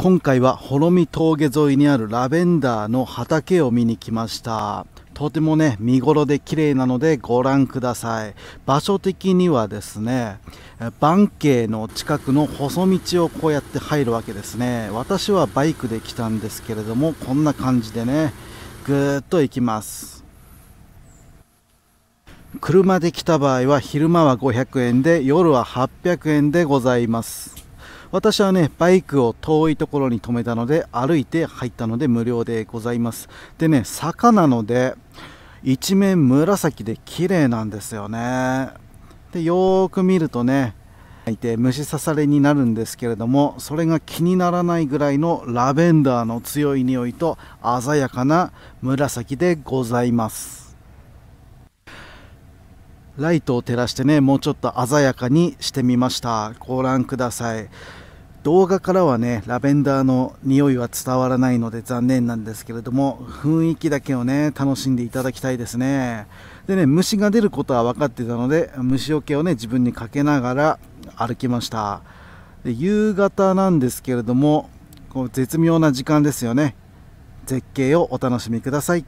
今回はほろみ峠沿いにあるラベンダーの畑を見に来ましたとてもね見頃で綺麗なのでご覧ください場所的にはですねバ慶の近くの細道をこうやって入るわけですね私はバイクで来たんですけれどもこんな感じでねぐーっと行きます車で来た場合は昼間は500円で夜は800円でございます私はねバイクを遠いところに止めたので歩いて入ったので無料でございますでね坂なので一面紫で綺麗なんですよねでよーく見るとねいて虫刺されになるんですけれどもそれが気にならないぐらいのラベンダーの強い匂いと鮮やかな紫でございますライトを照らしてねもうちょっと鮮やかにしてみましたご覧ください動画からはねラベンダーの匂いは伝わらないので残念なんですけれども雰囲気だけをね楽しんでいただきたいですねでね虫が出ることは分かってたので虫除けをね自分にかけながら歩きましたで夕方なんですけれどもこう絶妙な時間ですよね絶景をお楽しみください